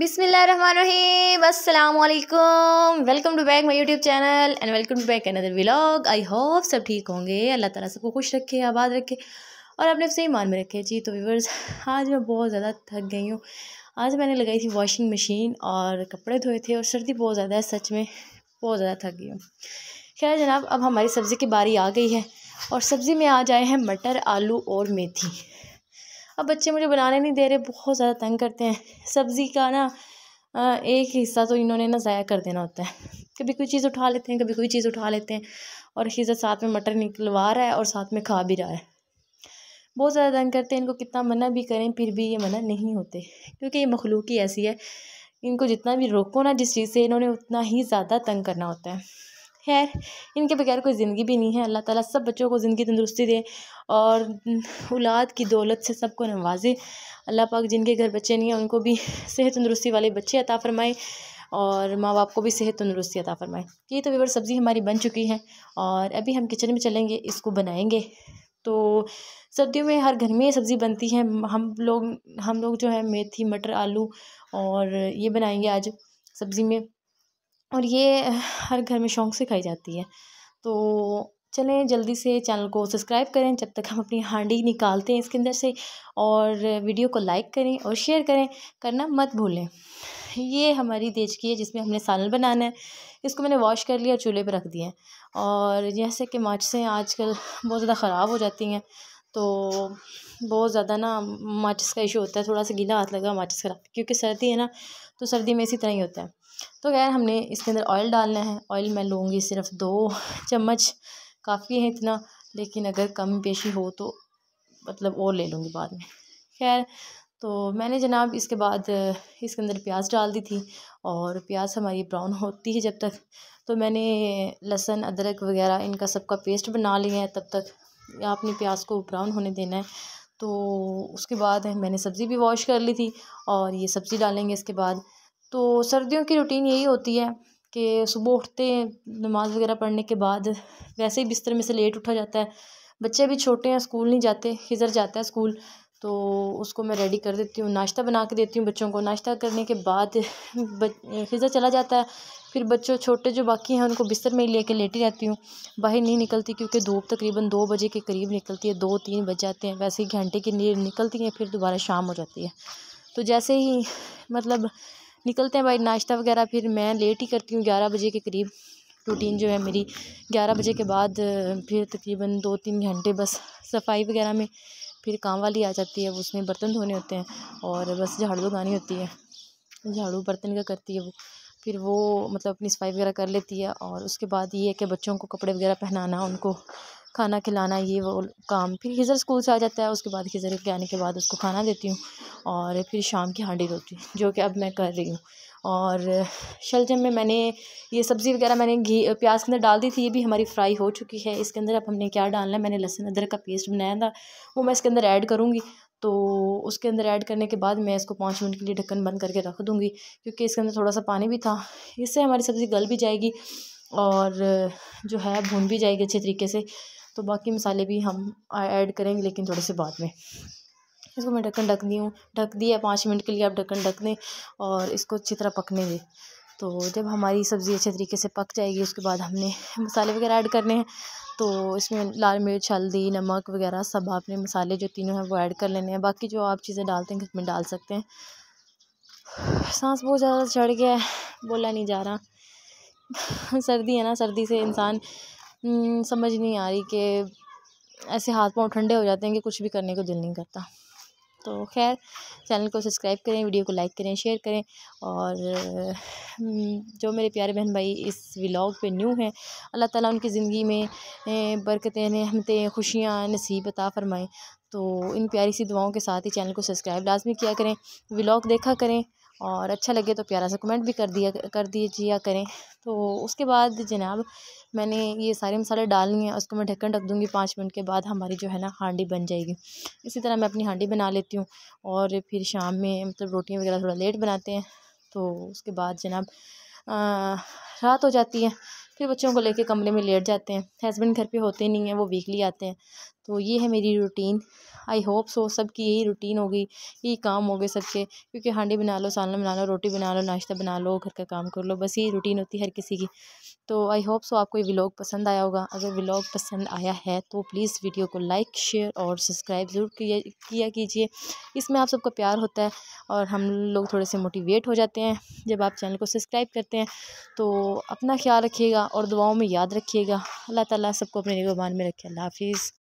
बिसमीम अल्लाम welcome to back my YouTube channel and welcome to back another vlog I hope सब ठीक होंगे अल्लाह ताला सबको खुश रखे आबाद रखे और अपने सही मान में रखे जी तो व्यूवर्स आज मैं बहुत ज़्यादा थक गई हूँ आज मैंने लगाई थी वॉशिंग मशीन और कपड़े धोए थे और सर्दी बहुत ज़्यादा है सच में बहुत ज़्यादा थक गई हूँ खैर जनाब अब हमारी सब्ज़ी की बारी आ गई है और सब्ज़ी में आ जाए हैं मटर आलू और मेथी अब बच्चे मुझे बनाने नहीं दे रहे बहुत ज़्यादा तंग करते हैं सब्ज़ी का ना एक हिस्सा तो इन्होंने ना ज़ाया कर देना होता है कभी कोई चीज़ उठा लेते हैं कभी कोई चीज़ उठा लेते हैं और खीजा साथ में मटर निकलवा रहा है और साथ में खा भी रहा है बहुत ज़्यादा तंग करते हैं इनको कितना मना भी करें फिर भी ये मना नहीं होते क्योंकि ये मखलूक ही ऐसी है इनको जितना भी रोको ना जिस चीज़ से इन्होंने उतना ही ज़्यादा तंग करना होता है खैर इनके बगैर कोई ज़िंदगी भी नहीं है अल्लाह ताला सब बच्चों को ज़िंदगी तंदुरुस्ती दे और औलाद की दौलत से सबको नवाजे अल्लाह पाक जिनके घर बच्चे नहीं हैं उनको भी सेहत तंदुरुस्ती वाले बच्चे अता फरमाए और माँ बाप को भी सेहत तंदुरुस्ती अता फरमाए ये तो विवर सब्ज़ी हमारी बन चुकी है और अभी हम किचन में चलेंगे इसको बनाएँगे तो सर्दियों में हर घर में सब्ज़ी बनती है हम लोग हम लोग जो है मेथी मटर आलू और ये बनाएंगे आज सब्ज़ी में और ये हर घर में शौक से खाई जाती है तो चलें जल्दी से चैनल को सब्सक्राइब करें जब तक हम अपनी हांडी निकालते हैं इसके अंदर से और वीडियो को लाइक करें और शेयर करें करना मत भूलें ये हमारी देज की है जिसमें हमने सालन बनाना है इसको मैंने वॉश कर लिया और चूल्हे पर रख दिया और जैसे कि माचिसें आजकल बहुत ज़्यादा ख़राब हो जाती हैं तो बहुत ज़्यादा ना माचिस का इशू होता है थोड़ा सा गीला हाथ लगा माचिस खराब क्योंकि सर्दी है ना तो सर्दी में इसी तरह ही होता है तो खैर हमने इसके अंदर ऑयल डालना है ऑयल मैं लूँगी सिर्फ दो चम्मच काफ़ी है इतना लेकिन अगर कम पेशी हो तो मतलब और ले लूँगी बाद में खैर तो मैंने जनाब इसके बाद इसके अंदर प्याज डाल दी थी और प्याज हमारी ब्राउन होती है जब तक तो मैंने लहसुन अदरक वगैरह इनका सबका पेस्ट बना लिया है तब तक आपने प्याज को ब्राउन होने देना है तो उसके बाद मैंने सब्ज़ी भी वॉश कर ली थी और ये सब्ज़ी डालेंगे इसके बाद तो सर्दियों की रूटीन यही होती है कि सुबह उठते हैं नमाज़ वगैरह पढ़ने के बाद वैसे ही बिस्तर में से लेट उठा जाता है बच्चे भी छोटे हैं स्कूल नहीं जाते खिजर जाता है स्कूल तो उसको मैं रेडी कर देती हूँ नाश्ता बना के देती हूँ बच्चों को नाश्ता करने के बाद खिजर चला जाता है फिर बच्चों छोटे जो बाकी हैं उनको बिस्तर में ही लेके लेटी रहती हूँ बाहर नहीं निकलती क्योंकि धूप तकरीबन दो बजे के करीब निकलती है दो तीन बज जाते हैं वैसे ही घंटे के लिए निकलती हैं फिर दोबारा शाम हो जाती है तो जैसे ही मतलब निकलते हैं भाई नाश्ता वगैरह फिर मैं लेट ही करती हूँ ग्यारह बजे के करीब रूटीन जो है मेरी ग्यारह बजे के बाद फिर तकरीबन दो तीन घंटे बस सफाई वगैरह में फिर काम वाली आ जाती है उसमें बर्तन धोने होते हैं और बस झाड़ू लगानी होती है झाड़ू बर्तन का करती है वो फिर वो मतलब अपनी सफाई वगैरह कर लेती है और उसके बाद ये है कि बच्चों को कपड़े वगैरह पहनाना उनको खाना खिलाना ये वो काम फिर खिज़र स्कूल से आ जाता है उसके बाद खिज़र के आने के बाद उसको खाना देती हूँ और फिर शाम की हांडी धोती हूँ जो कि अब मैं कर रही हूँ और शलजम में मैंने ये सब्ज़ी वगैरह मैंने घी प्याज के अंदर डाल दी थी ये भी हमारी फ्राई हो चुकी है इसके अंदर अब हमने क्या डालना है मैंने लहसुन अदरक का पेस्ट बनाया था वो मैं इसके अंदर ऐड करूँगी तो उसके अंदर ऐड करने के बाद मैं इसको पाँच मिनट के लिए ढक्कन बंद करके रख दूँगी क्योंकि इसके अंदर थोड़ा सा पानी भी था इससे हमारी सब्ज़ी गल भी जाएगी और जो है भून भी जाएगी अच्छे तरीके से तो बाकी मसाले भी हम ऐड करेंगे लेकिन थोड़े से बाद में इसको मैं ढक्कन ढक दी हूँ ढक दिया पाँच मिनट के लिए आप ढक्कन ढक दें और इसको अच्छी तरह पकने दें तो जब हमारी सब्ज़ी अच्छे तरीके से पक जाएगी उसके बाद हमने मसाले वगैरह ऐड करने हैं तो इसमें लाल मिर्च हल्दी नमक वगैरह सब आपने मसाले जो तीनों हैं वो ऐड कर लेने हैं बाकी जो आप चीज़ें डालते हैं इसमें डाल सकते हैं सांस बहुत ज़्यादा चढ़ गया है बोला नहीं जा रहा सर्दी है ना सर्दी से इंसान हम्म, समझ नहीं आ रही कि ऐसे हाथ पाँव ठंडे हो जाते हैं कि कुछ भी करने को दिल नहीं करता तो खैर चैनल को सब्सक्राइब करें वीडियो को लाइक करें शेयर करें और हम्म, जो मेरे प्यारे बहन भाई इस व्लॉग पे न्यू हैं अल्लाह ताला उनकी ज़िंदगी में बरकतें नमतें खुशियाँ नसीब अता फरमाएँ तो इन प्यारी सी दुआओं के साथ ही चैनल को सब्सक्राइब लाजमी किया करें व्लॉग देखा करें और अच्छा लगे तो प्यारा सा कमेंट भी कर दिया कर दीजिए करें तो उसके बाद जनाब मैंने ये सारे मसाले डाल लिए हैं उसको मैं ढक्कन ढक दूँगी पाँच मिनट के बाद हमारी जो है ना हांडी बन जाएगी इसी तरह मैं अपनी हांडी बना लेती हूँ और फिर शाम में मतलब रोटियाँ वगैरह थोड़ा लेट बनाते हैं तो उसके बाद जनाब रात हो जाती है फिर बच्चों को लेके कमरे में लेट जाते हैं हस्बैंड घर पे होते नहीं हैं वो वीकली आते हैं तो ये है मेरी रूटीन आई होप सो सबकी यही रूटीन होगी यही काम हो गए सबके क्योंकि हांडी बना लो सालन बना लो रोटी बना लो नाश्ता बना लो घर का काम कर लो बस यही रूटीन होती है हर किसी की तो आई होप सो आपको ये व्लॉग पसंद आया होगा अगर व्लॉग पसंद आया है तो प्लीज़ वीडियो को लाइक शेयर और सब्सक्राइब ज़रूर किया किया कीजिए इसमें आप सबका प्यार होता है और हम लोग थोड़े से मोटिवेट हो जाते हैं जब आप चैनल को सब्सक्राइब करते हैं तो अपना ख्याल रखिएगा और दुआओं में याद रखिएगा अल्लाह ताला सबको अपने निगोबान में रखे अल्लाह हाफ़िज़